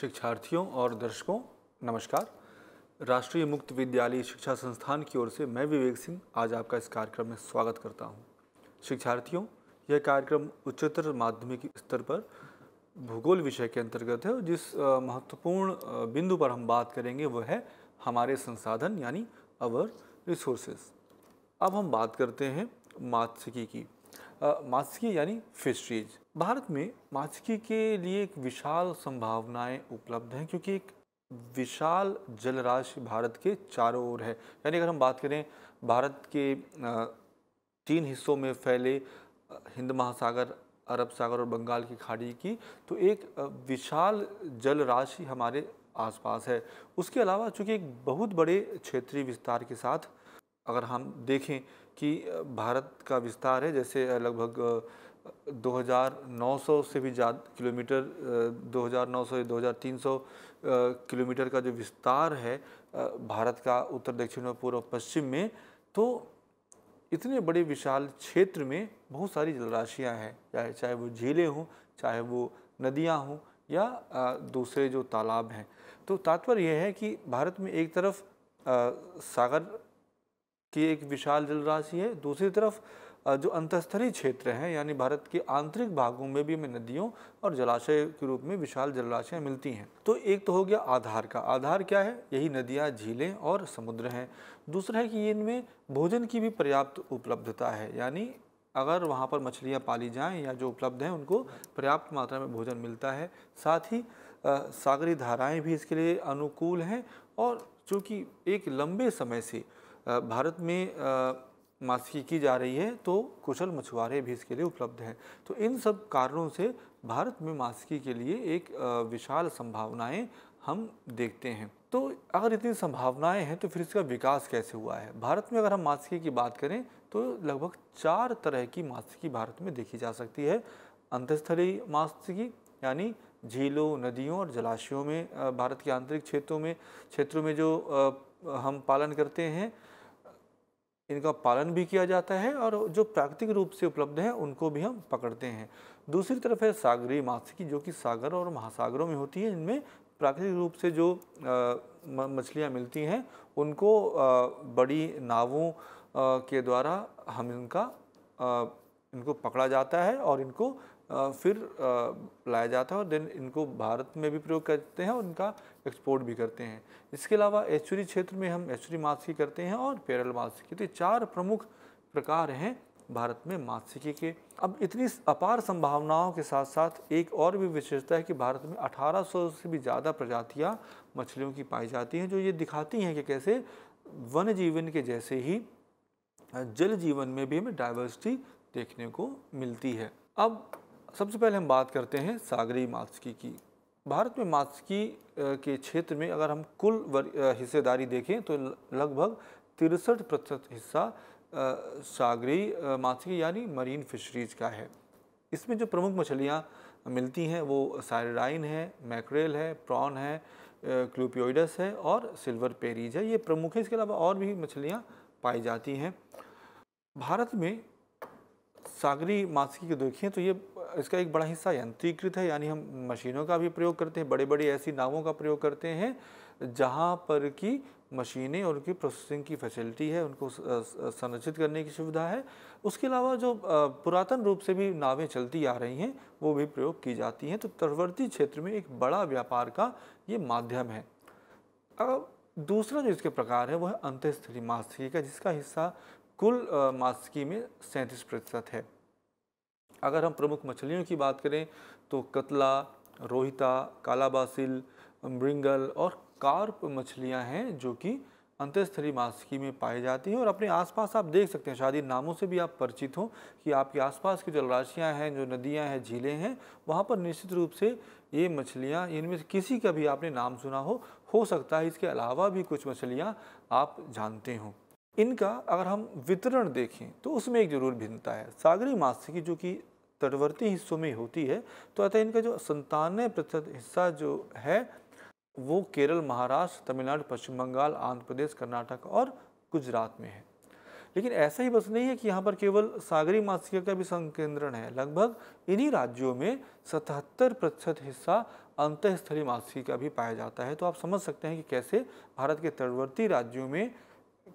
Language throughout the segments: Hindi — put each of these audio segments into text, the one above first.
शिक्षार्थियों और दर्शकों नमस्कार राष्ट्रीय मुक्त विद्यालय शिक्षा संस्थान की ओर से मैं विवेक सिंह आज आपका इस कार्यक्रम में स्वागत करता हूं। शिक्षार्थियों यह कार्यक्रम उच्चतर माध्यमिक स्तर पर भूगोल विषय के अंतर्गत है जिस महत्वपूर्ण बिंदु पर हम बात करेंगे वह है हमारे संसाधन यानी अवर रिसोर्सेज अब हम बात करते हैं मात्स्यिकी की मात्स्की यानी फिशरीज भारत में मात्स्की के लिए एक विशाल संभावनाएं उपलब्ध हैं क्योंकि एक विशाल जलराशि भारत के चारों ओर है यानी अगर हम बात करें भारत के तीन हिस्सों में फैले हिंद महासागर अरब सागर और बंगाल की खाड़ी की तो एक विशाल जल राशि हमारे आसपास है उसके अलावा चूँकि एक बहुत बड़े क्षेत्रीय विस्तार के साथ अगर हम देखें कि भारत का विस्तार है जैसे लगभग 2,900 से भी ज़्यादा किलोमीटर 2,900 या 2,300 किलोमीटर का जो विस्तार है भारत का उत्तर दक्षिण और पूर्व पश्चिम में तो इतने बड़े विशाल क्षेत्र में बहुत सारी जलराशियाँ हैं चाहे चाहे वो झीलें हों चाहे वो नदियाँ हों या दूसरे जो तालाब हैं तो तात्पर्य यह है कि भारत में एक तरफ सागर की एक विशाल जल राशि है दूसरी तरफ जो अंतस्थरी क्षेत्र हैं यानी भारत के आंतरिक भागों में भी हमें नदियों और जलाशय के रूप में विशाल जलराशियाँ मिलती हैं तो एक तो हो गया आधार का आधार क्या है यही नदियाँ झीलें और समुद्र हैं दूसरा है कि इनमें भोजन की भी पर्याप्त उपलब्धता है यानी अगर वहाँ पर मछलियाँ पाली जाएँ या जो उपलब्ध हैं उनको पर्याप्त मात्रा में भोजन मिलता है साथ ही सागरी धाराएँ भी इसके लिए अनुकूल हैं और चूँकि एक लंबे समय से भारत में मासिकी की जा रही है तो कुशल मछुआरे भी इसके लिए उपलब्ध हैं तो इन सब कारणों से भारत में मासिकी के लिए एक विशाल संभावनाएं हम देखते हैं तो अगर इतनी संभावनाएं हैं तो फिर इसका विकास कैसे हुआ है भारत में अगर हम मासिकी की बात करें तो लगभग चार तरह की मासिकी भारत में देखी जा सकती है अंतस्थलीय मासिकी यानी झीलों नदियों और जलाशयों में भारत के आंतरिक क्षेत्रों में क्षेत्रों में जो हम पालन करते हैं इनका पालन भी किया जाता है और जो प्राकृतिक रूप से उपलब्ध है उनको भी हम पकड़ते हैं दूसरी तरफ है सागरी मात्स्यिकी जो कि सागर और महासागरों में होती है इनमें प्राकृतिक रूप से जो मछलियाँ मिलती हैं उनको बड़ी नावों के द्वारा हम इनका इनको पकड़ा जाता है और इनको फिर लाया जाता है और देन इनको भारत में भी प्रयोग करते हैं और इनका एक्सपोर्ट भी करते हैं इसके अलावा एचुरी क्षेत्र में हम एचुरी माछी करते हैं और पेरल माछी तो चार प्रमुख प्रकार हैं भारत में मात्स्यिकी के अब इतनी अपार संभावनाओं के साथ साथ एक और भी विशेषता है कि भारत में 1800 से भी ज़्यादा प्रजातियां मछलियों की पाई जाती हैं जो ये दिखाती हैं कि कैसे वन जीवन के जैसे ही जल जीवन में भी हमें डाइवर्सिटी देखने को मिलती है अब सबसे पहले हम बात करते हैं सागरी मात्स्की की भारत में मात्स्की के क्षेत्र में अगर हम कुल हिस्सेदारी देखें तो लगभग तिरसठ प्रतिशत हिस्सा सागरी मात्स्की यानी मरीन फिशरीज का है इसमें जो प्रमुख मछलियाँ मिलती हैं वो सायराइन है मैक्रेल है प्रॉन है क्लूपियोइडस है और सिल्वर पेरीज है ये प्रमुख है इसके अलावा और भी मछलियाँ पाई जाती हैं भारत में सागरी मात्स्की को देखें तो ये इसका एक बड़ा हिस्सा यंत्रीकृत है यानी हम मशीनों का भी प्रयोग करते हैं बड़े बड़े ऐसी नावों का प्रयोग करते हैं जहाँ पर कि मशीनें और उनकी प्रोसेसिंग की फैसिलिटी है उनको संरक्षित करने की सुविधा है उसके अलावा जो पुरातन रूप से भी नावें चलती आ रही हैं वो भी प्रयोग की जाती हैं तो तटवर्ती क्षेत्र में एक बड़ा व्यापार का ये माध्यम है अब दूसरा जो इसके प्रकार है वो है अंतस्थली मास्की का जिसका हिस्सा कुल मास्की में सैंतीस प्रतिशत है अगर हम प्रमुख मछलियों की बात करें तो कतला रोहिता कालाबासिल मृंगल और कार्प मछलियां हैं जो कि अंतस्थली मासिकी में पाई जाती हैं और अपने आसपास आप देख सकते हैं शायद इन नामों से भी आप परिचित हों कि आपके आसपास की जलराशियाँ हैं जो नदियाँ हैं झीलें हैं वहाँ पर निश्चित रूप से ये मछलियाँ इनमें से किसी का भी आपने नाम सुना हो हो सकता है इसके अलावा भी कुछ मछलियाँ आप जानते हों इनका अगर हम वितरण देखें तो उसमें एक जरूर भिन्नता है सागरी मासिकी जो कि तटवर्ती हिस्सों में होती है तो अतः इनका जो संतानवे प्रतिशत हिस्सा जो है वो केरल महाराष्ट्र तमिलनाडु पश्चिम बंगाल आंध्र प्रदेश कर्नाटक और गुजरात में है लेकिन ऐसा ही बस नहीं है कि यहाँ पर केवल सागरी मासिका का भी संकेंद्रण है लगभग इन्हीं राज्यों में सतहत्तर प्रतिशत हिस्सा स्थलीय मासिका भी पाया जाता है तो आप समझ सकते हैं कि कैसे भारत के तटवर्ती राज्यों में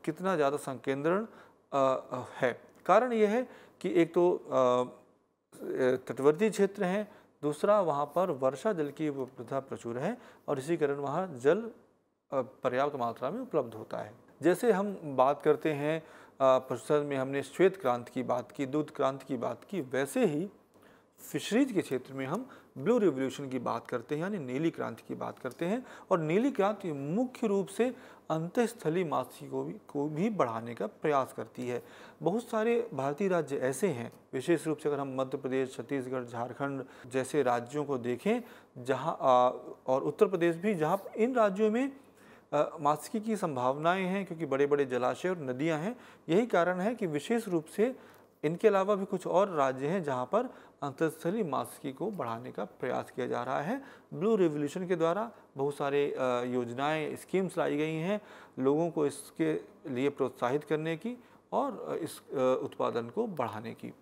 कितना ज़्यादा संकेंद्रण है कारण यह है कि एक तो तटवर्ती क्षेत्र हैं दूसरा वहाँ पर वर्षा जल की उपलब्धता प्रचुर है और इसी कारण वहाँ जल पर्याप्त मात्रा में उपलब्ध होता है जैसे हम बात करते हैं प्रसन्न में हमने श्वेत क्रांति की बात की दूध क्रांति की बात की वैसे ही फिशरीज के क्षेत्र में हम ब्लू रिवोल्यूशन की बात करते हैं यानी नीली क्रांति की बात करते हैं और नीली क्रांति मुख्य रूप से अंतस्थली मासी को भी को भी बढ़ाने का प्रयास करती है बहुत सारे भारतीय राज्य ऐसे हैं विशेष रूप से अगर हम मध्य प्रदेश छत्तीसगढ़ झारखंड जैसे राज्यों को देखें जहाँ और उत्तर प्रदेश भी जहाँ इन राज्यों में मासिकी की संभावनाएं हैं क्योंकि बड़े बड़े जलाशय और नदियां हैं यही कारण है कि विशेष रूप से इनके अलावा भी कुछ और राज्य हैं जहाँ पर अंतस्थली मास्की को बढ़ाने का प्रयास किया जा रहा है ब्लू रेवोल्यूशन के द्वारा बहुत सारे योजनाएं स्कीम्स लाई गई हैं लोगों को इसके लिए प्रोत्साहित करने की और इस उत्पादन को बढ़ाने की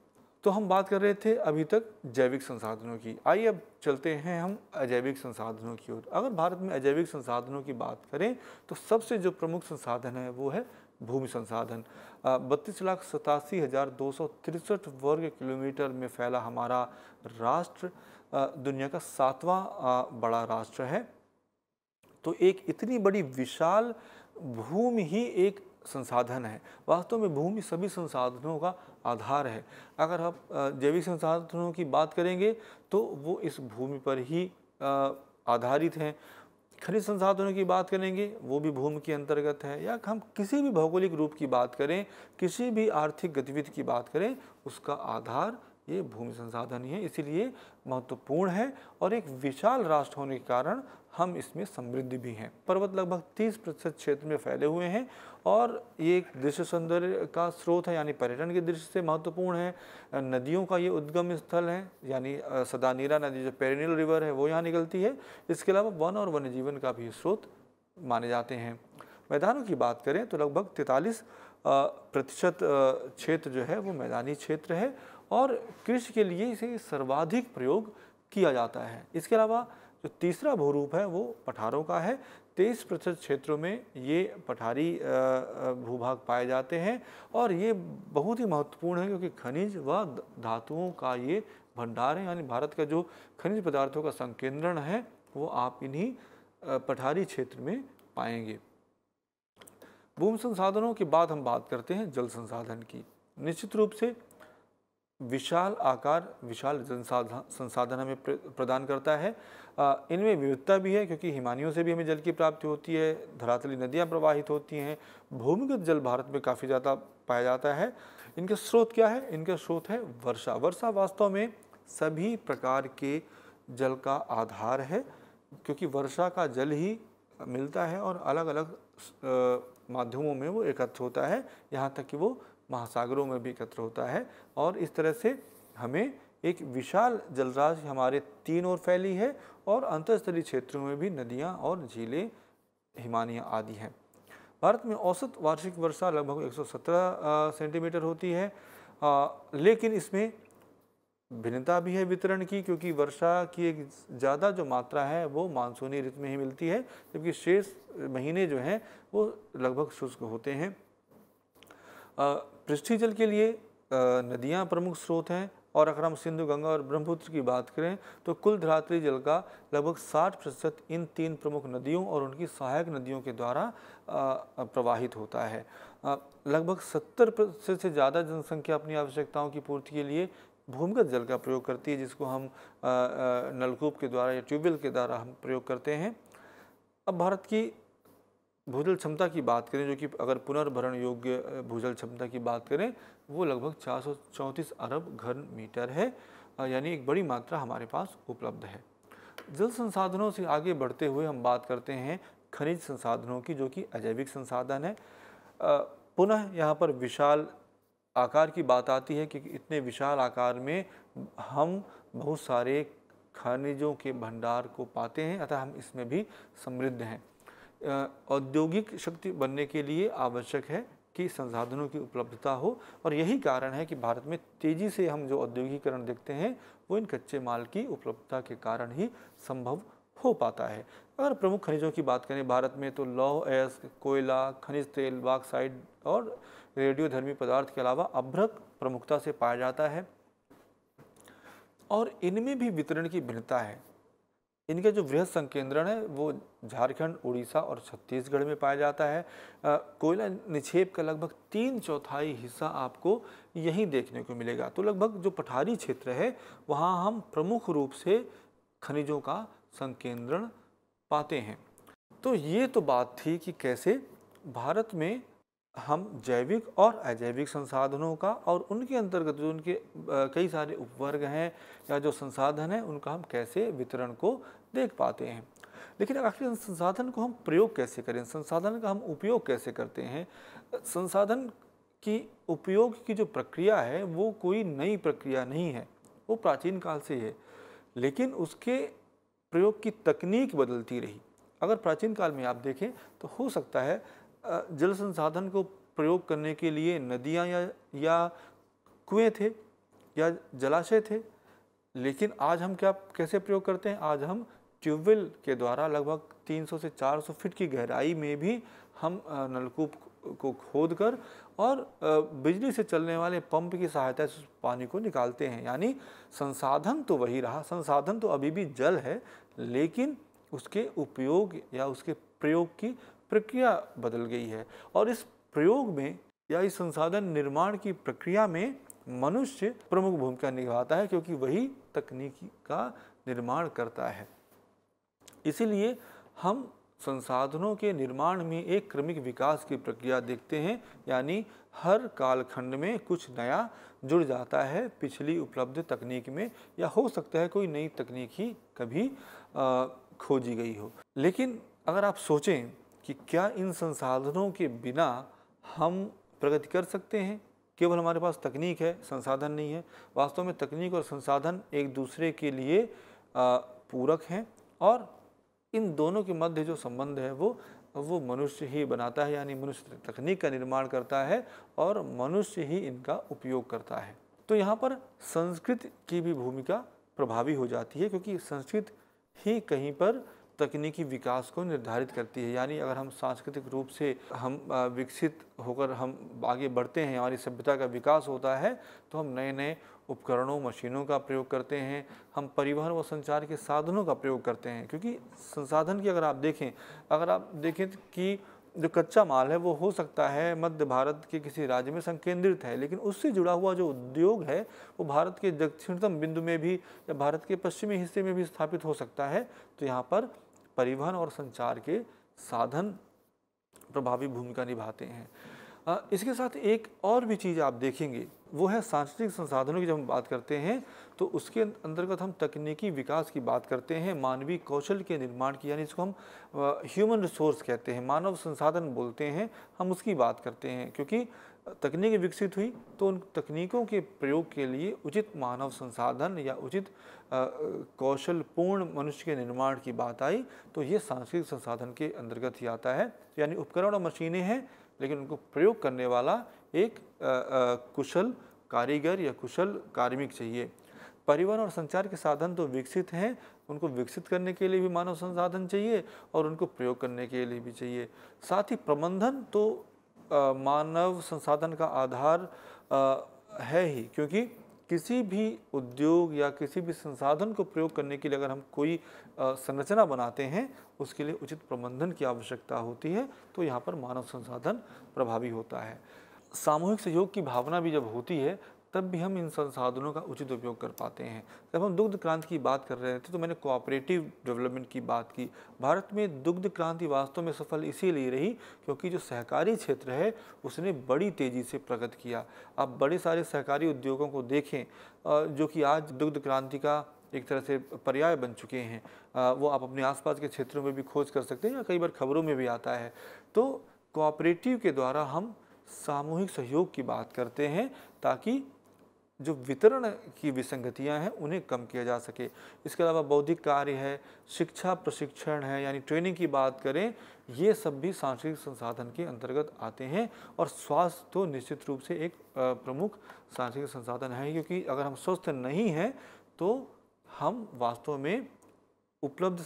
तो हम बात कर रहे थे अभी तक जैविक संसाधनों की आइए अब चलते हैं हम अजैविक संसाधनों की ओर अगर भारत में अजैविक संसाधनों की बात करें तो सबसे जो प्रमुख संसाधन है वो है भूमि संसाधन बत्तीस लाख सतासी हज़ार दो सौ तिरसठ वर्ग किलोमीटर में फैला हमारा राष्ट्र दुनिया का सातवां बड़ा राष्ट्र है तो एक इतनी बड़ी विशाल भूमि ही एक संसाधन है वास्तव में भूमि सभी संसाधनों का आधार है अगर आप जैविक संसाधनों की बात करेंगे तो वो इस भूमि पर ही आधारित हैं खनिज संसाधनों की बात करेंगे वो भी भूमि के अंतर्गत है या हम किसी भी भौगोलिक रूप की बात करें किसी भी आर्थिक गतिविधि की बात करें उसका आधार ये भूमि संसाधन ही है इसीलिए महत्वपूर्ण है और एक विशाल राष्ट्र होने के कारण हम इसमें समृद्ध भी हैं पर्वत लगभग 30 प्रतिशत क्षेत्र में फैले हुए हैं और ये एक दृश्य सौंदर्य का स्रोत है यानी पर्यटन की दृष्टि से महत्वपूर्ण है नदियों का ये उद्गम स्थल है यानी सदानीरा नदी जो पेरिनल रिवर है वो यहाँ निकलती है इसके अलावा वन और वन्य जीवन का भी स्रोत माने जाते हैं मैदानों की बात करें तो लगभग तैतालीस प्रतिशत क्षेत्र जो है वो मैदानी क्षेत्र है और कृषि के लिए इसे सर्वाधिक प्रयोग किया जाता है इसके अलावा जो तीसरा भूरूप है वो पठारों का है तेईस प्रतिशत क्षेत्रों में ये पठारी भूभाग पाए जाते हैं और ये बहुत ही महत्वपूर्ण है क्योंकि खनिज व धातुओं का ये भंडार है यानी भारत का जो खनिज पदार्थों का संकेंद्रण है वो आप इन्हीं पठारी क्षेत्र में पाएंगे भूमि संसाधनों की बात हम बात करते हैं जल संसाधन की निश्चित रूप से विशाल आकार विशाल जनसाधन संसाधन हमें प्रदान करता है इनमें विविधता भी है क्योंकि हिमानियों से भी हमें जल की प्राप्ति होती है धरातली नदियाँ प्रवाहित होती हैं भूमिगत जल भारत में काफ़ी ज़्यादा पाया जाता है इनके स्रोत क्या है इनका स्रोत है वर्षा वर्षा वास्तव में सभी प्रकार के जल का आधार है क्योंकि वर्षा का जल ही मिलता है और अलग अलग माध्यमों में वो एकत्र होता है यहाँ तक कि वो महासागरों में भी एकत्र होता है और इस तरह से हमें एक विशाल जलराशि हमारे तीन ओर फैली है और अंतरस्तरीय क्षेत्रों में भी नदियाँ और झीलें हिमानियाँ आदि हैं भारत में औसत वार्षिक वर्षा लगभग 117 सेंटीमीटर होती है आ, लेकिन इसमें भिन्नता भी है वितरण की क्योंकि वर्षा की एक ज़्यादा जो मात्रा है वो मानसूनी ऋतु में ही मिलती है जबकि शेष महीने जो हैं वो लगभग शुष्क होते हैं पृष्ठी जल के लिए नदियाँ प्रमुख स्रोत हैं और अगर हम सिंधु गंगा और ब्रह्मपुत्र की बात करें तो कुल धरात्री जल का लगभग 60 प्रतिशत इन तीन प्रमुख नदियों और उनकी सहायक नदियों के द्वारा प्रवाहित होता है लगभग 70 प्रतिशत से ज़्यादा जनसंख्या अपनी आवश्यकताओं की पूर्ति के लिए भूमिगत जल का प्रयोग करती है जिसको हम नलकूप के द्वारा या ट्यूबवेल के द्वारा हम प्रयोग करते हैं अब भारत की भूजल क्षमता की बात करें जो कि अगर पुनर्भरण योग्य भूजल क्षमता की बात करें वो लगभग चार अरब घन मीटर है यानी एक बड़ी मात्रा हमारे पास उपलब्ध है जल संसाधनों से आगे बढ़ते हुए हम बात करते हैं खनिज संसाधनों की जो कि अजैविक संसाधन है पुनः यहाँ पर विशाल आकार की बात आती है कि इतने विशाल आकार में हम बहुत सारे खनिजों के भंडार को पाते हैं अतः हम इसमें भी समृद्ध हैं औद्योगिक शक्ति बनने के लिए आवश्यक है कि संसाधनों की उपलब्धता हो और यही कारण है कि भारत में तेज़ी से हम जो औद्योगिकरण देखते हैं वो इन कच्चे माल की उपलब्धता के कारण ही संभव हो पाता है अगर प्रमुख खनिजों की बात करें भारत में तो लौह एस्क कोयला खनिज तेल बाक्साइड और रेडियोधर्मी पदार्थ के अलावा अभ्रक प्रमुखता से पाया जाता है और इनमें भी वितरण की भिन्नता है इनके जो वृहद संकेंद्रण है वो झारखंड उड़ीसा और छत्तीसगढ़ में पाया जाता है कोयला निक्षेप का लगभग तीन चौथाई हिस्सा आपको यहीं देखने को मिलेगा तो लगभग जो पठारी क्षेत्र है वहाँ हम प्रमुख रूप से खनिजों का संकेंद्रण पाते हैं तो ये तो बात थी कि कैसे भारत में हम जैविक और अजैविक संसाधनों का और उनके अंतर्गत जो उनके कई सारे उपवर्ग हैं या जो संसाधन हैं उनका हम कैसे वितरण को देख पाते हैं लेकिन आखिर संसाधन को हम प्रयोग कैसे करें संसाधन का हम उपयोग कैसे करते हैं संसाधन की उपयोग की जो प्रक्रिया है वो कोई नई प्रक्रिया नहीं है वो प्राचीन काल से है लेकिन उसके प्रयोग की तकनीक बदलती रही अगर प्राचीन काल में आप देखें तो हो सकता है जल संसाधन को प्रयोग करने के लिए नदियाँ या या कुएँ थे या जलाशय थे लेकिन आज हम क्या कैसे प्रयोग करते हैं आज हम ट्यूबवेल के द्वारा लगभग 300 से 400 फीट की गहराई में भी हम नलकूप को खोद कर और बिजली से चलने वाले पंप की सहायता से पानी को निकालते हैं यानी संसाधन तो वही रहा संसाधन तो अभी भी जल है लेकिन उसके उपयोग या उसके प्रयोग की प्रक्रिया बदल गई है और इस प्रयोग में या इस संसाधन निर्माण की प्रक्रिया में मनुष्य प्रमुख भूमिका निभाता है क्योंकि वही तकनीकी का निर्माण करता है इसीलिए हम संसाधनों के निर्माण में एक क्रमिक विकास की प्रक्रिया देखते हैं यानी हर कालखंड में कुछ नया जुड़ जाता है पिछली उपलब्ध तकनीक में या हो सकता है कोई नई तकनीक ही कभी आ, खोजी गई हो लेकिन अगर आप सोचें कि क्या इन संसाधनों के बिना हम प्रगति कर सकते हैं केवल हमारे पास तकनीक है संसाधन नहीं है वास्तव में तकनीक और संसाधन एक दूसरे के लिए पूरक हैं और इन दोनों के मध्य जो संबंध है वो वो मनुष्य ही बनाता है यानी मनुष्य तकनीक का निर्माण करता है और मनुष्य ही इनका उपयोग करता है तो यहाँ पर संस्कृत की भी भूमिका प्रभावी हो जाती है क्योंकि संस्कृत ही कहीं पर तकनीकी विकास को निर्धारित करती है यानी अगर हम सांस्कृतिक रूप से हम विकसित होकर हम आगे बढ़ते हैं हमारी सभ्यता का विकास होता है तो हम नए नए उपकरणों मशीनों का प्रयोग करते हैं हम परिवहन व संचार के साधनों का प्रयोग करते हैं क्योंकि संसाधन की अगर आप देखें अगर आप देखें कि जो कच्चा माल है वो हो सकता है मध्य भारत के किसी राज्य में संकेंद्रित है लेकिन उससे जुड़ा हुआ जो उद्योग है वो भारत के दक्षिणतम बिंदु में भी या भारत के पश्चिमी हिस्से में भी स्थापित हो सकता है तो यहाँ पर परिवहन और संचार के साधन प्रभावी भूमिका निभाते हैं इसके साथ एक और भी चीज़ आप देखेंगे वो है सांस्कृतिक संसाधनों की जब हम बात करते हैं तो उसके अं-, अंतर्गत हम तकनीकी विकास की बात करते हैं मानवीय कौशल के निर्माण की यानी इसको हम ह्यूमन रिसोर्स कहते हैं मानव संसाधन बोलते हैं हम उसकी बात करते हैं क्योंकि तकनीक विकसित हुई तो उन तकनीकों के प्रयोग के लिए उचित मानव संसाधन या उचित कौशल पूर्ण मनुष्य के निर्माण की बात आई तो ये सांस्कृतिक संसाधन के अंतर्गत ही आता है यानी उपकरण और मशीनें हैं लेकिन उनको प्रयोग करने वाला एक आ, आ, कुशल कारीगर या कुशल कार्मिक चाहिए परिवहन और संचार के साधन तो विकसित हैं उनको विकसित करने के लिए भी मानव संसाधन चाहिए और उनको प्रयोग करने के लिए भी चाहिए साथ ही प्रबंधन तो मानव संसाधन का आधार है ही क्योंकि किसी भी उद्योग या किसी भी संसाधन को प्रयोग करने के लिए अगर हम कोई संरचना बनाते हैं उसके लिए उचित प्रबंधन की आवश्यकता होती है तो यहाँ पर मानव संसाधन प्रभावी होता है सामूहिक सहयोग की भावना भी जब होती है तब भी हम इन संसाधनों का उचित उपयोग कर पाते हैं जब हम दुग्ध क्रांति की बात कर रहे थे तो मैंने कोऑपरेटिव डेवलपमेंट की बात की भारत में दुग्ध क्रांति वास्तव में सफल इसीलिए रही क्योंकि जो सहकारी क्षेत्र है उसने बड़ी तेज़ी से प्रगति किया आप बड़े सारे सहकारी उद्योगों को देखें जो कि आज दुग्ध क्रांति का एक तरह से पर्याय बन चुके हैं वो आप अपने आसपास के क्षेत्रों में भी खोज कर सकते हैं या कई बार खबरों में भी आता है तो कोऑपरेटिव के द्वारा हम सामूहिक सहयोग की बात करते हैं ताकि जो वितरण की विसंगतियां हैं उन्हें कम किया जा सके इसके अलावा बौद्धिक कार्य है शिक्षा प्रशिक्षण है यानी ट्रेनिंग की बात करें ये सब भी सांस्कृतिक संसाधन के अंतर्गत आते हैं और स्वास्थ्य तो निश्चित रूप से एक प्रमुख सांस्कृतिक संसाधन है क्योंकि अगर हम स्वस्थ नहीं हैं तो हम वास्तव में उपलब्ध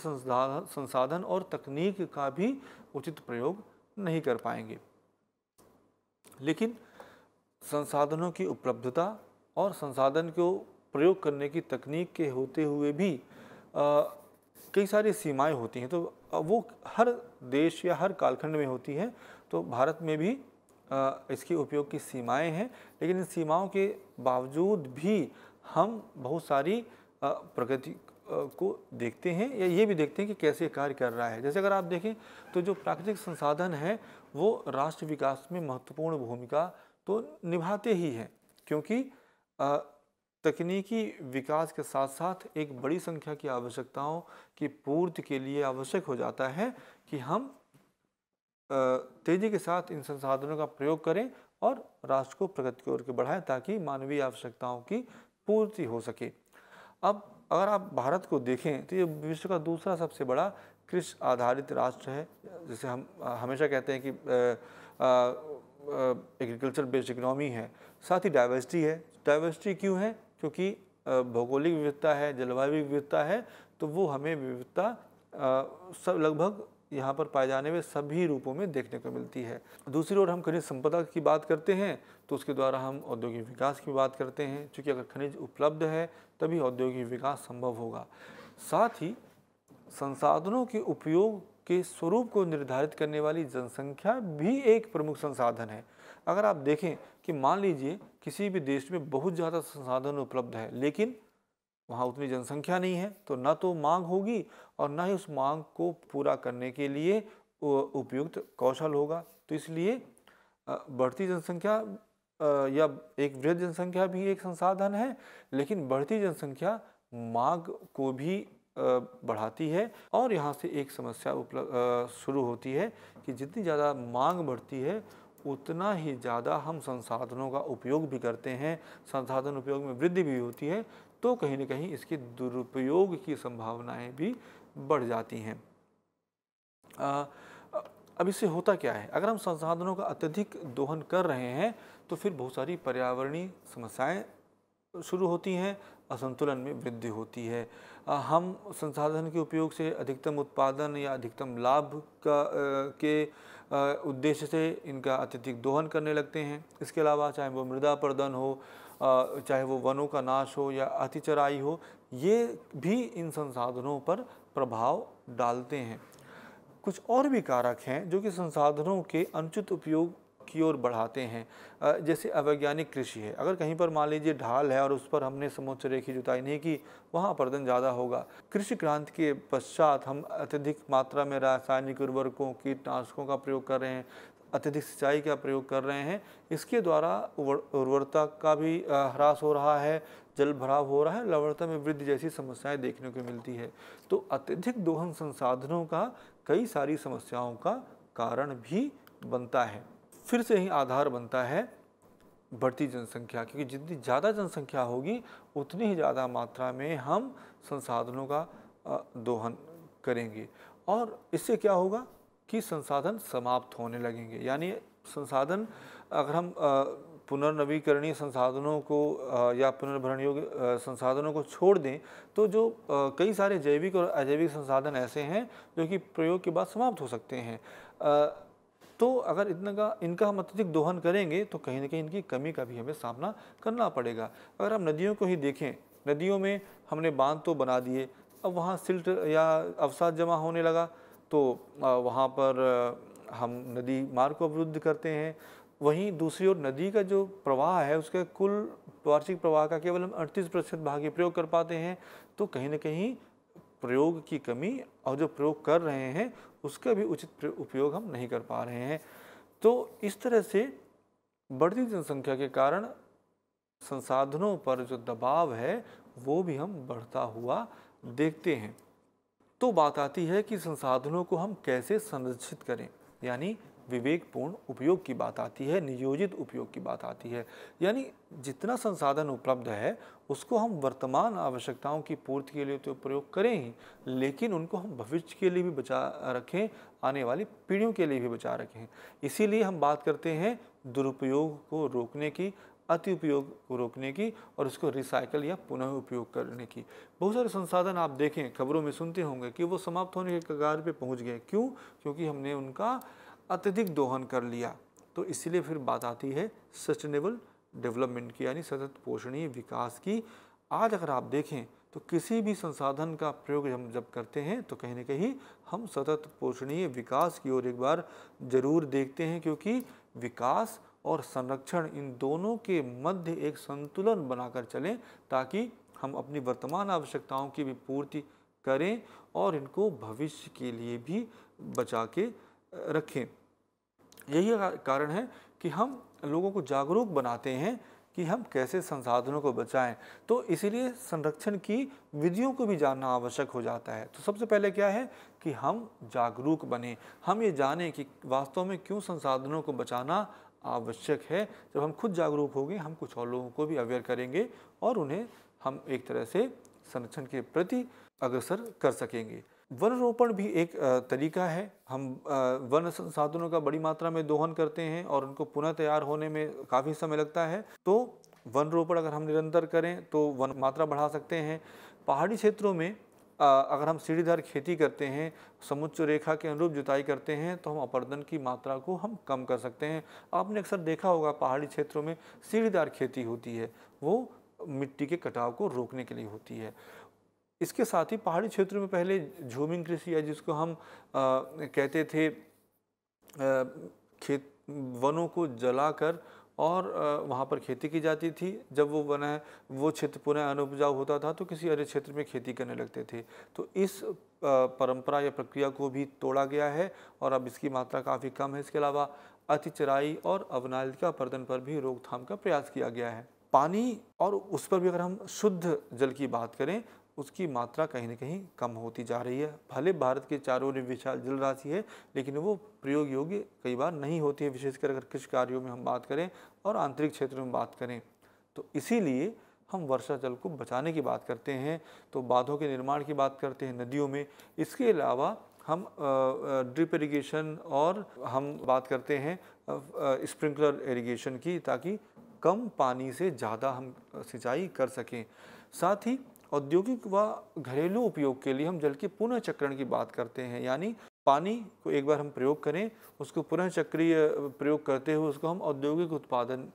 संसाधन और तकनीक का भी उचित प्रयोग नहीं कर पाएंगे लेकिन संसाधनों की उपलब्धता और संसाधन को प्रयोग करने की तकनीक के होते हुए भी कई सारी सीमाएं होती हैं तो वो हर देश या हर कालखंड में होती हैं तो भारत में भी इसके उपयोग की सीमाएं हैं लेकिन इन सीमाओं के बावजूद भी हम बहुत सारी प्रगति को देखते हैं या ये भी देखते हैं कि कैसे कार्य कर रहा है जैसे अगर आप देखें तो जो प्राकृतिक संसाधन है वो राष्ट्र विकास में महत्वपूर्ण भूमिका तो निभाते ही हैं क्योंकि तकनीकी विकास के साथ साथ एक बड़ी संख्या की आवश्यकताओं की पूर्ति के लिए आवश्यक हो जाता है कि हम तेज़ी के साथ इन संसाधनों का प्रयोग करें और राष्ट्र को प्रगति की ओर के बढ़ाएं ताकि मानवीय आवश्यकताओं की पूर्ति हो सके अब अगर आप भारत को देखें तो ये विश्व का दूसरा सबसे बड़ा कृषि आधारित राष्ट्र है जैसे हम हमेशा कहते हैं कि एग्रीकल्चर बेस्ड इकनॉमी है साथ ही डाइवर्सिटी है डाइवर्सिटी क्यों है क्योंकि भौगोलिक विविधता है जलवायु विविधता है तो वो हमें विविधता सब लगभग यहाँ पर पाए जाने में सभी रूपों में देखने को मिलती है दूसरी ओर हम खनिज संपदा की बात करते हैं तो उसके द्वारा हम औद्योगिक विकास की बात करते हैं क्योंकि अगर खनिज उपलब्ध है तभी औद्योगिक विकास संभव होगा साथ ही संसाधनों के उपयोग के स्वरूप को निर्धारित करने वाली जनसंख्या भी एक प्रमुख संसाधन है अगर आप देखें कि मान लीजिए किसी भी देश में बहुत ज़्यादा संसाधन उपलब्ध है लेकिन वहाँ उतनी जनसंख्या नहीं है तो ना तो मांग होगी और ना ही उस मांग को पूरा करने के लिए उपयुक्त कौशल होगा तो इसलिए बढ़ती जनसंख्या या एक वृद्ध जनसंख्या भी एक संसाधन है लेकिन बढ़ती जनसंख्या मांग को भी बढ़ाती है और यहाँ से एक समस्या उपलब्ध शुरू होती है कि जितनी ज़्यादा मांग बढ़ती है उतना ही ज़्यादा हम संसाधनों का उपयोग भी करते हैं संसाधन उपयोग में वृद्धि भी होती है तो कहीं ना कहीं इसके दुरुपयोग की संभावनाएं भी बढ़ जाती हैं अब इससे होता क्या है अगर हम संसाधनों का अत्यधिक दोहन कर रहे हैं तो फिर बहुत सारी पर्यावरणीय समस्याएं शुरू होती हैं असंतुलन में वृद्धि होती है हम संसाधन के उपयोग से अधिकतम उत्पादन या अधिकतम लाभ का के उद्देश्य से इनका अत्यधिक दोहन करने लगते हैं इसके अलावा चाहे वो मृदा प्रदन हो चाहे वो वनों का नाश हो या अतिचराई हो ये भी इन संसाधनों पर प्रभाव डालते हैं कुछ और भी कारक हैं जो कि संसाधनों के अनुचित उपयोग की ओर बढ़ाते हैं जैसे अवैज्ञानिक कृषि है अगर कहीं पर मान लीजिए ढाल है और उस पर हमने समुच्च की जुताई नहीं की वहाँ प्रदन ज़्यादा होगा कृषि क्रांति के पश्चात हम अत्यधिक मात्रा में रासायनिक उर्वरकों कीटनाशकों का प्रयोग कर रहे हैं अत्यधिक सिंचाई का प्रयोग कर रहे हैं इसके द्वारा उर्वरता का भी ह्रास हो रहा है जल भराव हो रहा है लवणता में वृद्धि जैसी समस्याएं देखने को मिलती है तो अत्यधिक दोहन संसाधनों का कई सारी समस्याओं का कारण भी बनता है फिर से ही आधार बनता है बढ़ती जनसंख्या क्योंकि जितनी ज़्यादा जनसंख्या होगी उतनी ही ज़्यादा मात्रा में हम संसाधनों का दोहन करेंगे और इससे क्या होगा कि संसाधन समाप्त होने लगेंगे यानी संसाधन अगर हम पुनर्नवीकरणीय संसाधनों को या पुनर्भरण योग्य संसाधनों को छोड़ दें तो जो कई सारे जैविक और अजैविक संसाधन ऐसे हैं जो कि प्रयोग के बाद समाप्त हो सकते हैं तो अगर इतने का इनका हम अत्यधिक दोहन करेंगे तो कहीं ना कहीं इनकी कमी का भी हमें सामना करना पड़ेगा अगर हम नदियों को ही देखें नदियों में हमने बांध तो बना दिए अब वहाँ सिल्ट या अवसाद जमा होने लगा तो वहाँ पर हम नदी मार्ग को अवरुद्ध करते हैं वहीं दूसरी ओर नदी का जो प्रवाह है उसका कुल वार्षिक प्रवाह का केवल हम अड़तीस प्रतिशत भाग ही प्रयोग कर पाते हैं तो कहीं ना कहीं प्रयोग की कमी और जो प्रयोग कर रहे हैं उसका भी उचित उपयोग हम नहीं कर पा रहे हैं तो इस तरह से बढ़ती जनसंख्या के कारण संसाधनों पर जो दबाव है वो भी हम बढ़ता हुआ देखते हैं तो बात आती है कि संसाधनों को हम कैसे संरक्षित करें यानी विवेकपूर्ण उपयोग की बात आती है नियोजित उपयोग की बात आती है यानी जितना संसाधन उपलब्ध है उसको हम वर्तमान आवश्यकताओं की पूर्ति के लिए तो प्रयोग करें ही लेकिन उनको हम भविष्य के लिए भी बचा रखें आने वाली पीढ़ियों के लिए भी बचा रखें इसीलिए हम बात करते हैं दुरुपयोग को रोकने की अति उपयोग को रोकने की और उसको रिसाइकल या पुनः उपयोग करने की बहुत सारे संसाधन आप देखें खबरों में सुनते होंगे कि वो समाप्त होने के कगार पे पहुंच गए क्यों क्योंकि हमने उनका अत्यधिक दोहन कर लिया तो इसलिए फिर बात आती है सस्टेनेबल डेवलपमेंट की यानी सतत पोषणीय विकास की आज अगर आप देखें तो किसी भी संसाधन का प्रयोग हम जब करते हैं तो कहीं ना कहीं हम सतत पोषणीय विकास की ओर एक बार ज़रूर देखते हैं क्योंकि विकास और संरक्षण इन दोनों के मध्य एक संतुलन बनाकर चलें ताकि हम अपनी वर्तमान आवश्यकताओं की भी पूर्ति करें और इनको भविष्य के लिए भी बचा के रखें यही कारण है कि हम लोगों को जागरूक बनाते हैं कि हम कैसे संसाधनों को बचाएं तो इसीलिए संरक्षण की विधियों को भी जानना आवश्यक हो जाता है तो सबसे पहले क्या है कि हम जागरूक बने हम ये जानें कि वास्तव में क्यों संसाधनों को बचाना आवश्यक है जब हम खुद जागरूक होंगे हम कुछ और लोगों को भी अवेयर करेंगे और उन्हें हम एक तरह से संरक्षण के प्रति अग्रसर कर सकेंगे वन रोपण भी एक तरीका है हम वन संसाधनों का बड़ी मात्रा में दोहन करते हैं और उनको पुनः तैयार होने में काफ़ी समय लगता है तो वन रोपण अगर हम निरंतर करें तो वन मात्रा बढ़ा सकते हैं पहाड़ी क्षेत्रों में अगर हम सीढ़ीदार खेती करते हैं समुच्च रेखा के अनुरूप जुताई करते हैं तो हम अपर्दन की मात्रा को हम कम कर सकते हैं आपने अक्सर देखा होगा पहाड़ी क्षेत्रों में सीढ़ीदार खेती होती है वो मिट्टी के कटाव को रोकने के लिए होती है इसके साथ ही पहाड़ी क्षेत्र में पहले झूमिंग कृषि या जिसको हम आ, कहते थे आ, खेत वनों को जलाकर और वहाँ पर खेती की जाती थी जब वो वन वो क्षेत्र पुनः अनुपजाऊ होता था तो किसी अन्य क्षेत्र में खेती करने लगते थे तो इस परंपरा या प्रक्रिया को भी तोड़ा गया है और अब इसकी मात्रा काफ़ी कम है इसके अलावा अति चराई और अवनालिका पर्दन पर भी रोकथाम का प्रयास किया गया है पानी और उस पर भी अगर हम शुद्ध जल की बात करें उसकी मात्रा कहीं ना कहीं कम होती जा रही है भले भारत के चारों ओर विशाल जल राशि है लेकिन वो प्रयोग योग्य कई बार नहीं होती है विशेषकर अगर कृषि कार्यों में हम बात करें और आंतरिक क्षेत्र में बात करें तो इसीलिए हम वर्षा जल को बचाने की बात करते हैं तो बाधों के निर्माण की बात करते हैं नदियों में इसके अलावा हम ड्रिप इरिगेशन और हम बात करते हैं स्प्रिंकलर इरिगेशन की ताकि कम पानी से ज़्यादा हम सिंचाई कर सकें साथ ही औद्योगिक व घरेलू उपयोग के लिए हम जल के पुनः चक्रण की बात करते हैं यानी पानी को एक बार हम प्रयोग करें उसको पुनः चक्रीय प्रयोग करते हुए उसको हम औद्योगिक उत्पादन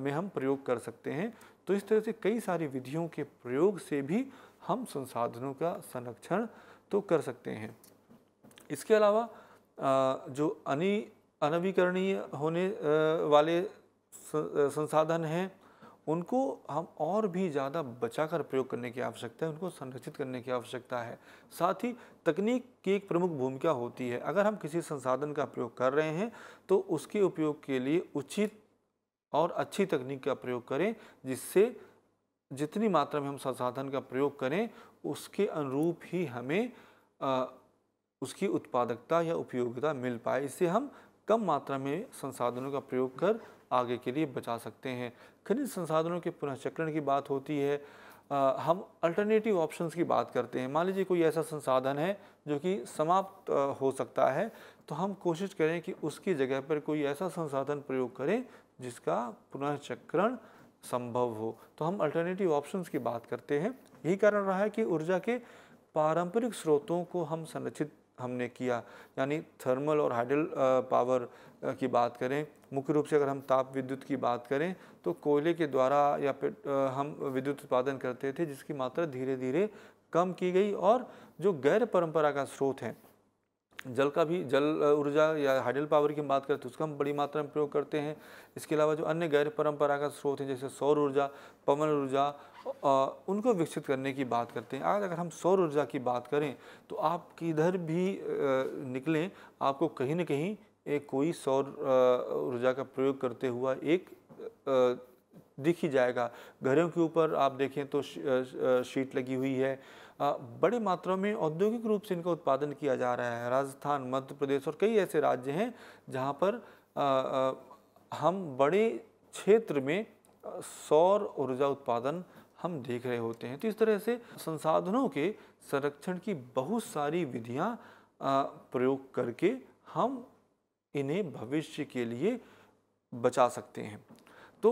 में हम प्रयोग कर सकते हैं तो इस तरह से कई सारी विधियों के प्रयोग से भी हम संसाधनों का संरक्षण तो कर सकते हैं इसके अलावा जो अनि अनवीकरणीय होने वाले संसाधन हैं उनको हम और भी ज़्यादा बचाकर प्रयोग करने की आवश्यकता है उनको संरक्षित करने की आवश्यकता है साथ ही तकनीक की एक प्रमुख भूमिका होती है अगर हम किसी संसाधन का प्रयोग कर रहे हैं तो उसके उपयोग के लिए उचित और अच्छी तकनीक का प्रयोग करें जिससे जितनी मात्रा में हम संसाधन का प्रयोग करें उसके अनुरूप ही हमें आ, उसकी उत्पादकता या उपयोगिता मिल पाए इससे हम कम मात्रा में संसाधनों का प्रयोग कर आगे के लिए बचा सकते हैं खनिज संसाधनों के पुनःचक्रण की बात होती है आ, हम अल्टरनेटिव ऑप्शंस की बात करते हैं मान लीजिए कोई ऐसा संसाधन है जो कि समाप्त हो सकता है तो हम कोशिश करें कि उसकी जगह पर कोई ऐसा संसाधन प्रयोग करें जिसका पुनःचक्रण संभव हो तो हम अल्टरनेटिव ऑप्शंस की बात करते हैं यही कारण रहा है कि ऊर्जा के पारंपरिक स्रोतों को हम संरक्षित हमने किया यानी थर्मल और हाइडल पावर की बात करें मुख्य रूप से अगर हम ताप विद्युत की बात करें तो कोयले के द्वारा या फिर हम विद्युत उत्पादन करते थे जिसकी मात्रा धीरे धीरे कम की गई और जो गैर परंपरा का स्रोत है जल का भी जल ऊर्जा या हाइडल पावर की हम बात करें तो उसका हम बड़ी मात्रा में प्रयोग करते हैं इसके अलावा जो अन्य गैर परंपरा का स्रोत हैं जैसे सौर ऊर्जा पवन ऊर्जा उनको विकसित करने की बात करते हैं आज अगर हम सौर ऊर्जा की बात करें तो आप किधर भी निकलें आपको कहीं ना कहीं एक कोई सौर ऊर्जा का प्रयोग करते हुआ एक दिख ही जाएगा घरों के ऊपर आप देखें तो शीट लगी हुई है बड़े मात्रा में औद्योगिक रूप से इनका उत्पादन किया जा रहा है राजस्थान मध्य प्रदेश और कई ऐसे राज्य हैं जहाँ पर हम बड़े क्षेत्र में सौर ऊर्जा उत्पादन हम देख रहे होते हैं तो इस तरह से संसाधनों के संरक्षण की बहुत सारी विधियाँ प्रयोग करके हम इन्हें भविष्य के लिए बचा सकते हैं तो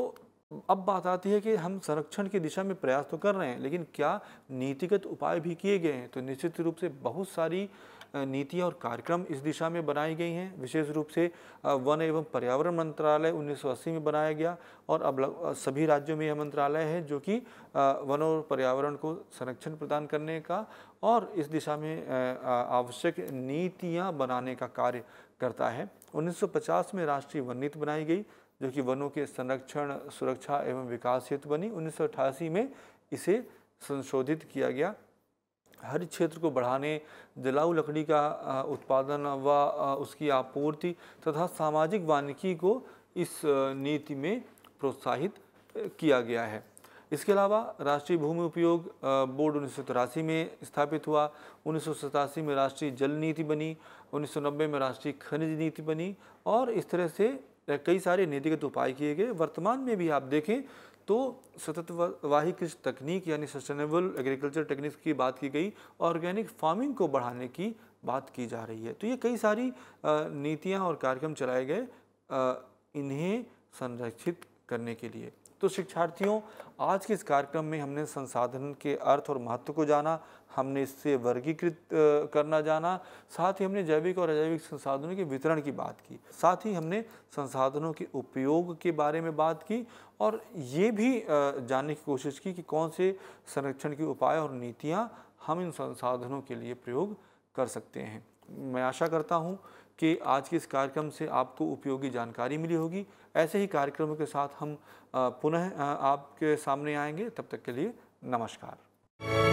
अब बात आती है कि हम संरक्षण की दिशा में प्रयास तो कर रहे हैं लेकिन क्या नीतिगत उपाय भी किए गए हैं तो निश्चित रूप से बहुत सारी नीतियाँ और कार्यक्रम इस दिशा में बनाई गई हैं विशेष रूप से वन एवं पर्यावरण मंत्रालय 1980 में बनाया गया और अब सभी राज्यों में यह मंत्रालय है जो कि वन और पर्यावरण को संरक्षण प्रदान करने का और इस दिशा में आवश्यक नीतियाँ बनाने का कार्य करता है 1950 में राष्ट्रीय वन नीति बनाई गई जो कि वनों के संरक्षण सुरक्षा एवं विकास हेतु बनी उन्नीस में इसे संशोधित किया गया हर क्षेत्र को बढ़ाने जलाऊ लकड़ी का उत्पादन व उसकी आपूर्ति तथा सामाजिक वानिकी को इस नीति में प्रोत्साहित किया गया है इसके अलावा राष्ट्रीय भूमि उपयोग बोर्ड उन्नीस में स्थापित हुआ उन्नीस में राष्ट्रीय जल नीति बनी 1990 में राष्ट्रीय खनिज नीति बनी और इस तरह से कई सारे नीतिगत उपाय किए गए वर्तमान में भी आप देखें तो वाही कृषि तकनीक यानी सस्टेनेबल एग्रीकल्चर टेक्निक्स की बात की गई ऑर्गेनिक फार्मिंग को बढ़ाने की बात की जा रही है तो ये कई सारी नीतियाँ और कार्यक्रम चलाए गए इन्हें संरक्षित करने के लिए तो शिक्षार्थियों आज के इस कार्यक्रम में हमने संसाधन के अर्थ और महत्व को जाना हमने इससे वर्गीकृत करना जाना साथ ही हमने जैविक और अजैविक संसाधनों के वितरण की बात की साथ ही हमने संसाधनों के उपयोग के बारे में बात की और ये भी जानने की कोशिश की कि कौन से संरक्षण के उपाय और नीतियाँ हम इन संसाधनों के लिए प्रयोग कर सकते हैं मैं आशा करता हूँ कि आज के इस कार्यक्रम से आपको उपयोगी जानकारी मिली होगी ऐसे ही कार्यक्रमों के साथ हम पुनः आपके सामने आएंगे तब तक के लिए नमस्कार